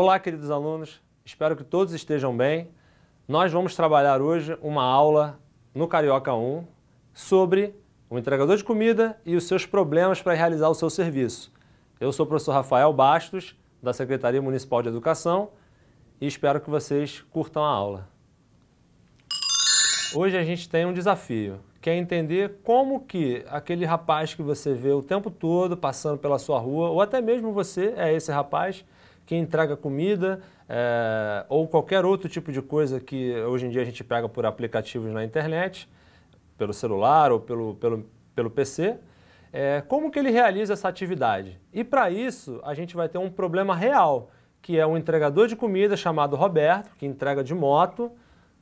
Olá, queridos alunos, espero que todos estejam bem. Nós vamos trabalhar hoje uma aula no Carioca 1 sobre o entregador de comida e os seus problemas para realizar o seu serviço. Eu sou o professor Rafael Bastos, da Secretaria Municipal de Educação, e espero que vocês curtam a aula. Hoje a gente tem um desafio, que é entender como que aquele rapaz que você vê o tempo todo passando pela sua rua, ou até mesmo você é esse rapaz, quem entrega comida é, ou qualquer outro tipo de coisa que hoje em dia a gente pega por aplicativos na internet, pelo celular ou pelo, pelo, pelo PC, é, eh, como que ele realiza essa atividade? E para isso a gente vai ter um problema real, que é um entregador de comida chamado Roberto, que entrega de moto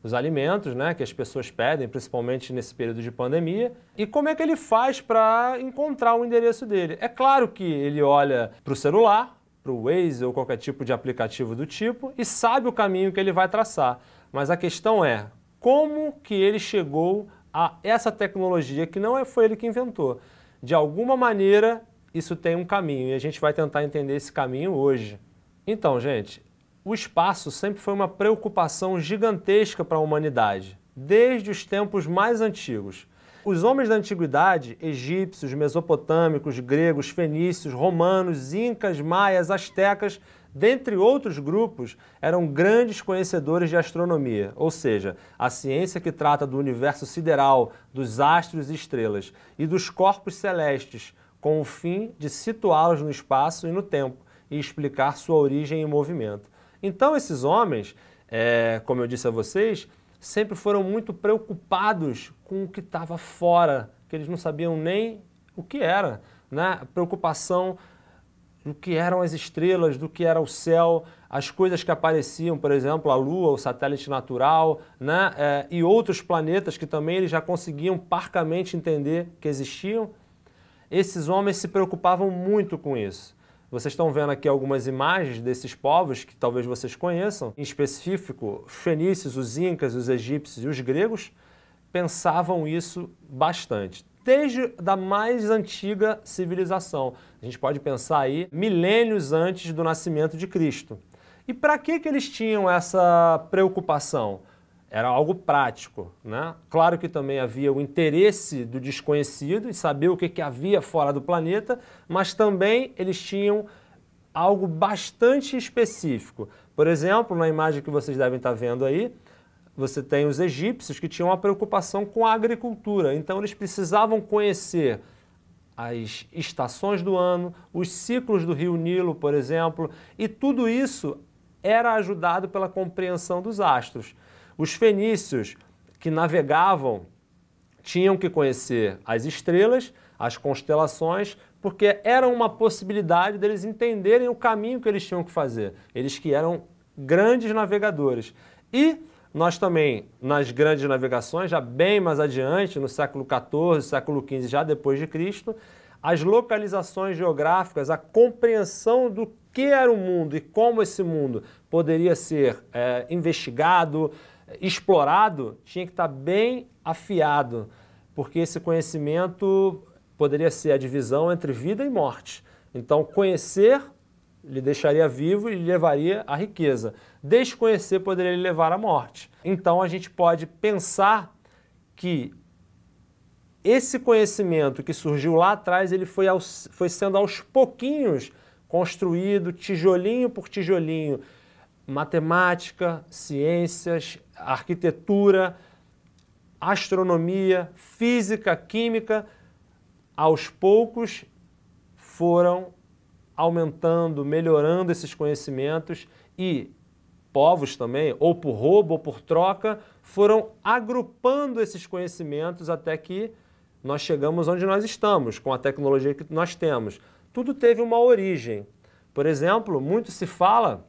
os alimentos né, que as pessoas pedem, principalmente nesse período de pandemia, e como é que ele faz para encontrar o endereço dele. É claro que ele olha para o celular, para o Waze ou qualquer tipo de aplicativo do tipo e sabe o caminho que ele vai traçar. Mas a questão é como que ele chegou a essa tecnologia que não é, foi ele que inventou. De alguma maneira, isso tem um caminho e a gente vai tentar entender esse caminho hoje. Então, gente, o espaço sempre foi uma preocupação gigantesca para a humanidade, desde os tempos mais antigos. Os homens da antiguidade, egípcios, mesopotâmicos, gregos, fenícios, romanos, incas, maias, astecas, dentre outros grupos, eram grandes conhecedores de astronomia, ou seja, a ciência que trata do universo sideral, dos astros e estrelas e dos corpos celestes, com o fim de situá-los no espaço e no tempo e explicar sua origem e movimento. Então, esses homens, é, como eu disse a vocês, sempre foram muito preocupados com o que estava fora, que eles não sabiam nem o que era, né? A preocupação do que eram as estrelas, do que era o céu, as coisas que apareciam, por exemplo, a Lua, o satélite natural, né? É, e outros planetas que também eles já conseguiam parcamente entender que existiam. Esses homens se preocupavam muito com isso. Vocês estão vendo aqui algumas imagens desses povos que talvez vocês conheçam, em específico, os fenícios, os incas, os egípcios e os gregos pensavam isso bastante. Desde da mais antiga civilização. A gente pode pensar aí milênios antes do nascimento de Cristo. E para que, que eles tinham essa preocupação? Era algo prático. Né? Claro que também havia o interesse do desconhecido e saber o que, que havia fora do planeta, mas também eles tinham algo bastante específico. Por exemplo, na imagem que vocês devem estar vendo aí, você tem os egípcios que tinham uma preocupação com a agricultura, então eles precisavam conhecer as estações do ano, os ciclos do rio Nilo, por exemplo, e tudo isso era ajudado pela compreensão dos astros. Os fenícios que navegavam tinham que conhecer as estrelas, as constelações, porque era uma possibilidade deles entenderem o caminho que eles tinham que fazer. Eles que eram grandes navegadores. E nós também, nas grandes navegações, já bem mais adiante, no século XIV, século XV, já depois de Cristo, as localizações geográficas, a compreensão do que era o mundo e como esse mundo poderia ser é, investigado, explorado tinha que estar bem afiado, porque esse conhecimento poderia ser a divisão entre vida e morte. Então, conhecer lhe deixaria vivo e lhe levaria à riqueza. Desconhecer poderia lhe levar à morte. Então, a gente pode pensar que esse conhecimento que surgiu lá atrás, ele foi, aos, foi sendo aos pouquinhos construído, tijolinho por tijolinho, matemática, ciências, arquitetura, astronomia, física, química, aos poucos foram aumentando, melhorando esses conhecimentos e povos também, ou por roubo ou por troca, foram agrupando esses conhecimentos até que nós chegamos onde nós estamos, com a tecnologia que nós temos. Tudo teve uma origem. Por exemplo, muito se fala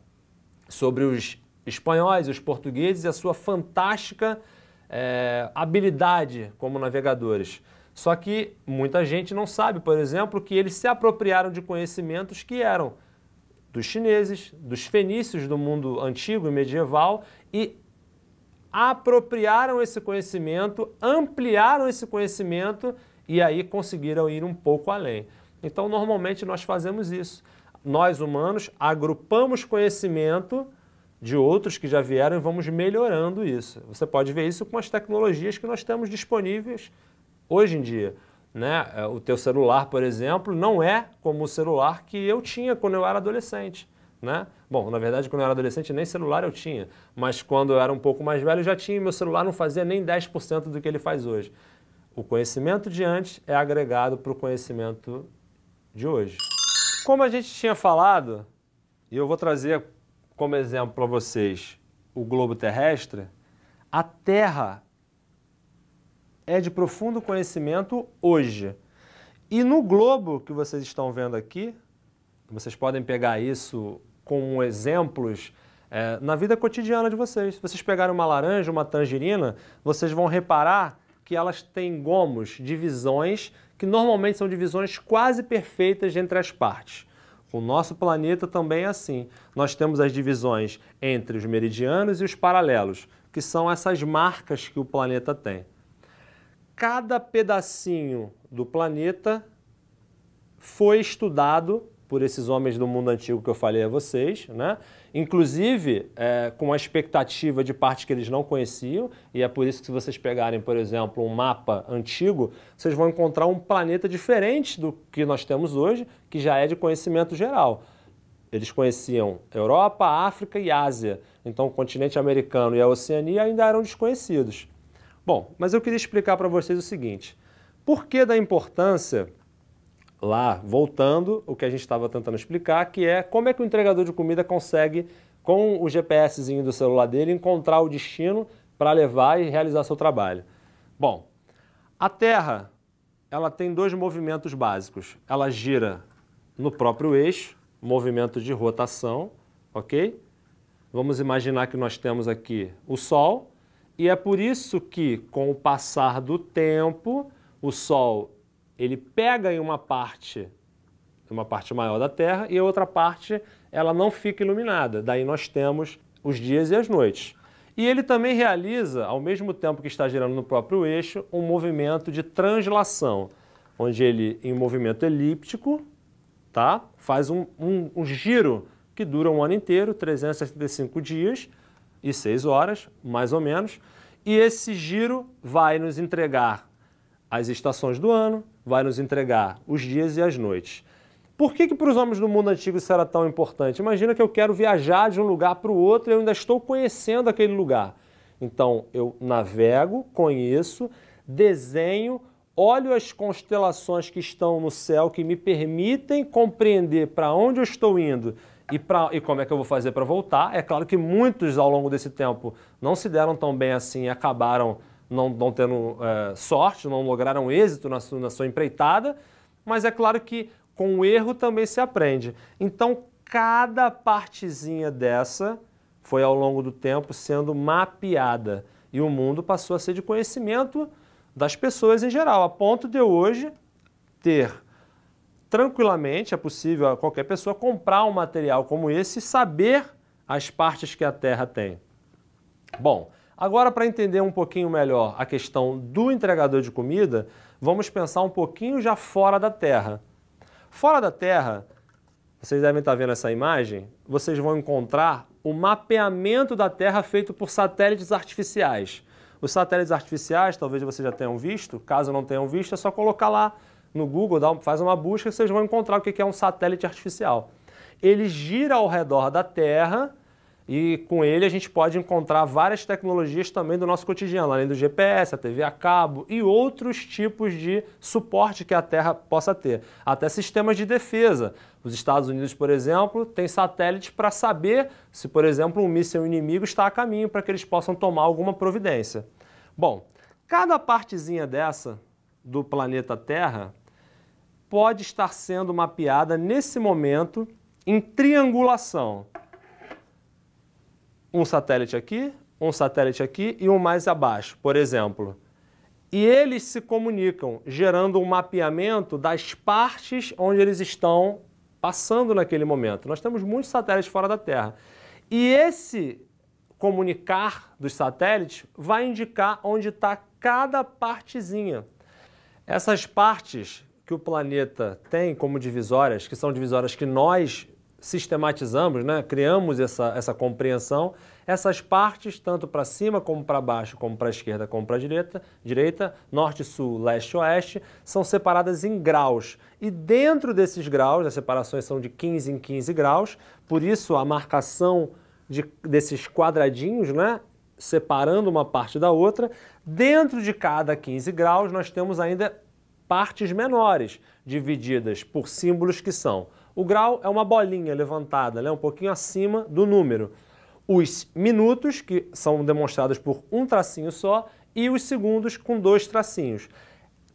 sobre os espanhóis, os portugueses e a sua fantástica é, habilidade como navegadores. Só que muita gente não sabe, por exemplo, que eles se apropriaram de conhecimentos que eram dos chineses, dos fenícios do mundo antigo e medieval e apropriaram esse conhecimento, ampliaram esse conhecimento e aí conseguiram ir um pouco além. Então, normalmente nós fazemos isso nós humanos agrupamos conhecimento de outros que já vieram e vamos melhorando isso. Você pode ver isso com as tecnologias que nós temos disponíveis hoje em dia. Né? É, o teu celular, por exemplo, não é como o celular que eu tinha quando eu era adolescente. Né? Bom, na verdade, quando eu era adolescente, nem celular eu tinha. Mas quando eu era um pouco mais velho, eu já tinha. Meu celular não fazia nem 10% do que ele faz hoje. O conhecimento de antes é agregado para o conhecimento de hoje. Como a gente tinha falado, e eu vou trazer como exemplo para vocês o globo terrestre, a Terra é de profundo conhecimento hoje. E no globo que vocês estão vendo aqui, vocês podem pegar isso com exemplos é, na vida cotidiana de vocês. Se vocês pegarem uma laranja, uma tangerina, vocês vão reparar que elas têm gomos, divisões, que normalmente são divisões quase perfeitas entre as partes. O nosso planeta também é assim. Nós temos as divisões entre os meridianos e os paralelos, que são essas marcas que o planeta tem. Cada pedacinho do planeta foi estudado por esses homens do mundo antigo que eu falei a vocês, né? inclusive é, com a expectativa de partes que eles não conheciam, e é por isso que se vocês pegarem, por exemplo, um mapa antigo, vocês vão encontrar um planeta diferente do que nós temos hoje, que já é de conhecimento geral. Eles conheciam Europa, África e Ásia, então o continente americano e a Oceania ainda eram desconhecidos. Bom, mas eu queria explicar para vocês o seguinte, por que da importância lá, voltando o que a gente estava tentando explicar, que é como é que o entregador de comida consegue, com o GPSzinho do celular dele, encontrar o destino para levar e realizar seu trabalho. Bom, a Terra ela tem dois movimentos básicos. Ela gira no próprio eixo, movimento de rotação, ok? Vamos imaginar que nós temos aqui o Sol, e é por isso que, com o passar do tempo, o Sol ele pega em uma parte, uma parte maior da Terra, e a outra parte ela não fica iluminada. Daí nós temos os dias e as noites. E ele também realiza, ao mesmo tempo que está girando no próprio eixo, um movimento de translação, onde ele, em movimento elíptico, tá? faz um, um, um giro que dura um ano inteiro, 365 dias e 6 horas, mais ou menos. E esse giro vai nos entregar as estações do ano, vai nos entregar os dias e as noites. Por que, que para os homens do mundo antigo isso era tão importante? Imagina que eu quero viajar de um lugar para o outro e eu ainda estou conhecendo aquele lugar. Então eu navego, conheço, desenho, olho as constelações que estão no céu que me permitem compreender para onde eu estou indo e, pra, e como é que eu vou fazer para voltar. É claro que muitos ao longo desse tempo não se deram tão bem assim e acabaram não, não tendo é, sorte, não lograram êxito na sua, na sua empreitada, mas é claro que com o erro também se aprende. Então, cada partezinha dessa foi ao longo do tempo sendo mapeada e o mundo passou a ser de conhecimento das pessoas em geral, a ponto de hoje ter tranquilamente, é possível a qualquer pessoa comprar um material como esse e saber as partes que a Terra tem. Bom, Agora, para entender um pouquinho melhor a questão do entregador de comida, vamos pensar um pouquinho já fora da Terra. Fora da Terra, vocês devem estar tá vendo essa imagem, vocês vão encontrar o mapeamento da Terra feito por satélites artificiais. Os satélites artificiais, talvez vocês já tenham visto, caso não tenham visto, é só colocar lá no Google, faz uma busca, e vocês vão encontrar o que é um satélite artificial. Ele gira ao redor da Terra e com ele a gente pode encontrar várias tecnologias também do nosso cotidiano, além do GPS, a TV a cabo e outros tipos de suporte que a Terra possa ter. Até sistemas de defesa. Os Estados Unidos, por exemplo, têm satélites para saber se, por exemplo, um míssil inimigo está a caminho para que eles possam tomar alguma providência. Bom, cada partezinha dessa do planeta Terra pode estar sendo mapeada nesse momento em triangulação um satélite aqui, um satélite aqui e um mais abaixo, por exemplo. E eles se comunicam, gerando um mapeamento das partes onde eles estão passando naquele momento. Nós temos muitos satélites fora da Terra. E esse comunicar dos satélites vai indicar onde está cada partezinha. Essas partes que o planeta tem como divisórias, que são divisórias que nós sistematizamos, né, criamos essa, essa compreensão, essas partes, tanto para cima como para baixo, como para a esquerda como para a direita, direita, norte, sul, leste, oeste, são separadas em graus. E dentro desses graus, as separações são de 15 em 15 graus, por isso a marcação de, desses quadradinhos, né, separando uma parte da outra, dentro de cada 15 graus nós temos ainda partes menores, divididas por símbolos que são o grau é uma bolinha levantada, né, um pouquinho acima do número. Os minutos, que são demonstrados por um tracinho só, e os segundos com dois tracinhos.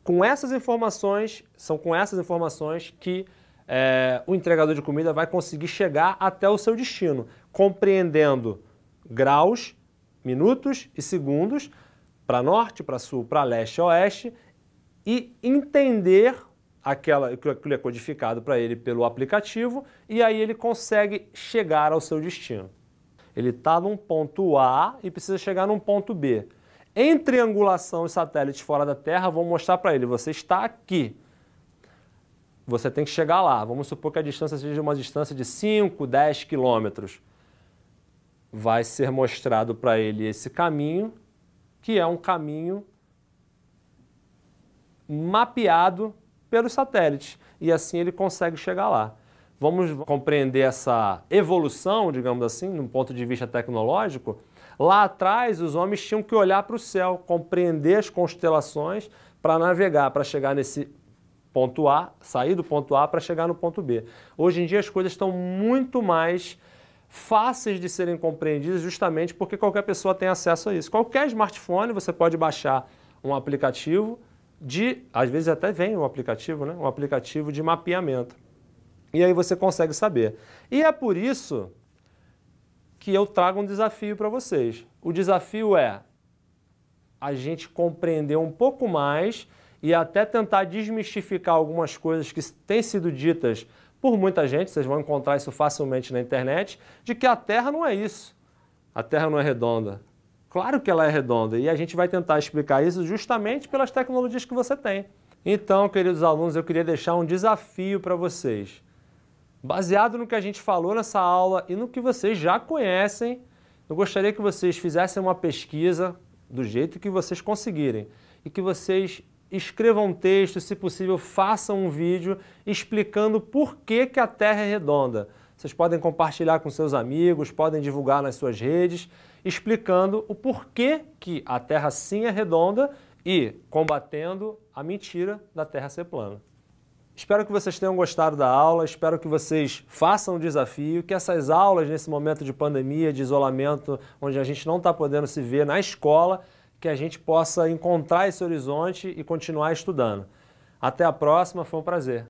Com essas informações, são com essas informações que é, o entregador de comida vai conseguir chegar até o seu destino, compreendendo graus, minutos e segundos para norte, para sul, para leste, oeste e entender aquela, aquilo é codificado para ele pelo aplicativo e aí ele consegue chegar ao seu destino. Ele está num ponto A e precisa chegar num ponto B. Em triangulação, os satélites fora da Terra vão mostrar para ele: você está aqui. Você tem que chegar lá. Vamos supor que a distância seja uma distância de 5, 10 quilômetros. Vai ser mostrado para ele esse caminho, que é um caminho mapeado pelos satélites e assim ele consegue chegar lá. Vamos compreender essa evolução, digamos assim, num ponto de vista tecnológico. Lá atrás, os homens tinham que olhar para o céu, compreender as constelações para navegar, para chegar nesse ponto A, sair do ponto A para chegar no ponto B. Hoje em dia as coisas estão muito mais fáceis de serem compreendidas justamente porque qualquer pessoa tem acesso a isso. Qualquer smartphone você pode baixar um aplicativo de, às vezes até vem um aplicativo, né? um aplicativo de mapeamento. E aí você consegue saber. E é por isso que eu trago um desafio para vocês. O desafio é a gente compreender um pouco mais e até tentar desmistificar algumas coisas que têm sido ditas por muita gente, vocês vão encontrar isso facilmente na internet, de que a Terra não é isso. A Terra não é redonda. Claro que ela é redonda e a gente vai tentar explicar isso justamente pelas tecnologias que você tem. Então, queridos alunos, eu queria deixar um desafio para vocês. Baseado no que a gente falou nessa aula e no que vocês já conhecem, eu gostaria que vocês fizessem uma pesquisa do jeito que vocês conseguirem e que vocês escrevam um texto, se possível, façam um vídeo explicando por que, que a Terra é redonda. Vocês podem compartilhar com seus amigos, podem divulgar nas suas redes, explicando o porquê que a Terra sim é redonda e combatendo a mentira da Terra ser plana. Espero que vocês tenham gostado da aula, espero que vocês façam o desafio, que essas aulas nesse momento de pandemia, de isolamento, onde a gente não está podendo se ver na escola, que a gente possa encontrar esse horizonte e continuar estudando. Até a próxima, foi um prazer.